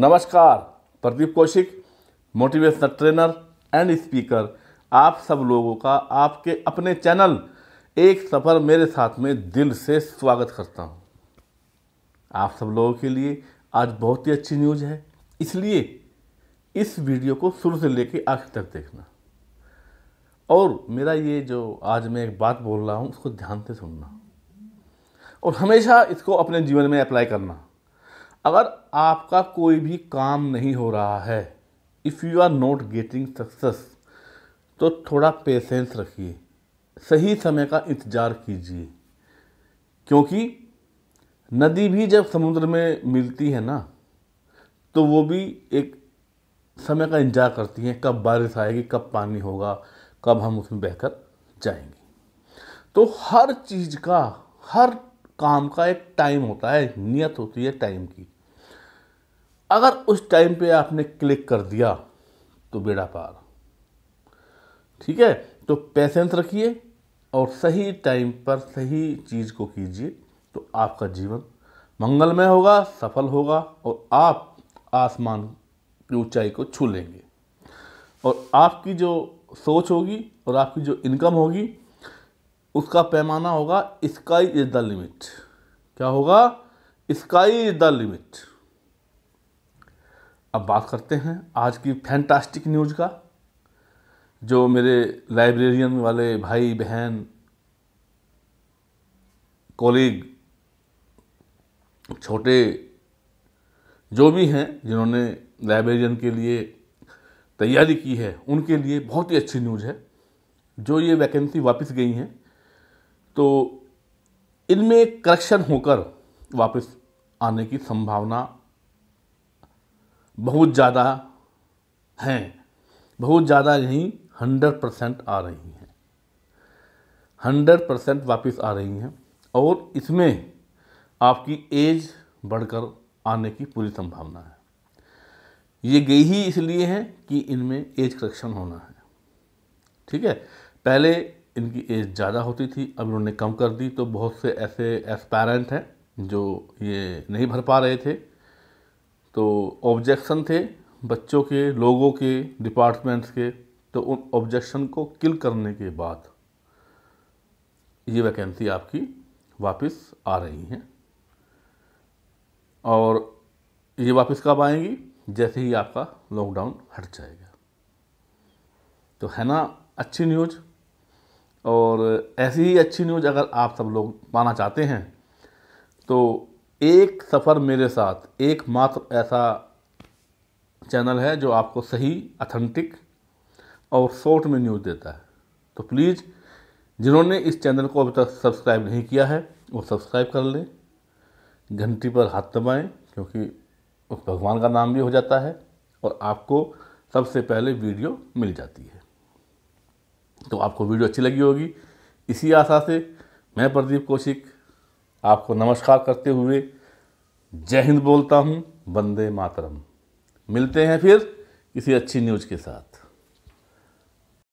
नमस्कार Pradeep Kaushik motivational trainer and speaker आप सब लोगों का आपके अपने चैनल एक सफ़र मेरे साथ में दिल से स्वागत करता हूं। आप सब लोगों के लिए आज बहुत ही अच्छी न्यूज़ है इसलिए इस वीडियो को शुरू से लेकर आखिर तक देखना और मेरा ये जो आज मैं एक बात बोल रहा हूँ उसको ध्यान से सुनना और हमेशा इसको अपने जीवन में अप्लाई करना अगर आपका कोई भी काम नहीं हो रहा है if you are not getting success तो थोड़ा पेशेंस रखिए सही समय का इंतज़ार कीजिए क्योंकि नदी भी जब समुद्र में मिलती है ना तो वो भी एक समय का इंतजार करती है कब बारिश आएगी कब पानी होगा कब हम उसमें बहकर जाएंगे तो हर चीज़ का हर काम का एक टाइम होता है नियत होती है टाइम की अगर उस टाइम पे आपने क्लिक कर दिया तो बेड़ा पार ठीक है तो पैसेंस रखिए और सही टाइम पर सही चीज़ को कीजिए तो आपका जीवन मंगलमय होगा सफल होगा और आप आसमान की ऊंचाई को छू लेंगे और आपकी जो सोच होगी और आपकी जो इनकम होगी उसका पैमाना होगा स्काई इज़ द लिमिट क्या होगा स्काई इज़ द लिमिट अब बात करते हैं आज की फैंटास्टिक न्यूज़ का जो मेरे लाइब्रेरियन वाले भाई बहन कॉलीग छोटे जो भी हैं जिन्होंने लाइब्रेरियन के लिए तैयारी की है उनके लिए बहुत ही अच्छी न्यूज़ है जो ये वैकेंसी वापस गई हैं तो इनमें करेक्शन होकर वापस आने की संभावना बहुत ज़्यादा हैं बहुत ज़्यादा नहीं हंड्रेड परसेंट आ रही हैं हंड्रेड परसेंट वापस आ रही हैं और इसमें आपकी एज बढ़कर आने की पूरी संभावना है ये गई ही इसलिए है कि इनमें एज करेक्शन होना है ठीक है पहले इनकी एज ज़्यादा होती थी अब इन्होंने कम कर दी तो बहुत से ऐसे एस्पैरेंट हैं जो ये नहीं भर पा रहे थे तो ऑब्जेक्शन थे बच्चों के लोगों के डिपार्टमेंट्स के तो उन ऑब्जेक्शन को किल करने के बाद ये वैकेंसी आपकी वापस आ रही हैं और ये वापस कब आएंगी जैसे ही आपका लॉकडाउन हट जाएगा तो है ना अच्छी न्यूज़ और ऐसी ही अच्छी न्यूज़ अगर आप सब लोग पाना चाहते हैं तो एक सफ़र मेरे साथ एकमात्र ऐसा चैनल है जो आपको सही अथेंटिक और शॉर्ट में न्यूज़ देता है तो प्लीज़ जिन्होंने इस चैनल को अभी तक सब्सक्राइब नहीं किया है वो सब्सक्राइब कर लें घंटी पर हाथ दबाएं क्योंकि उस भगवान का नाम भी हो जाता है और आपको सबसे पहले वीडियो मिल जाती है तो आपको वीडियो अच्छी लगी होगी इसी आशा से मैं प्रदीप कौशिक आपको नमस्कार करते हुए जय हिंद बोलता हूँ वंदे मातरम मिलते हैं फिर किसी अच्छी न्यूज़ के साथ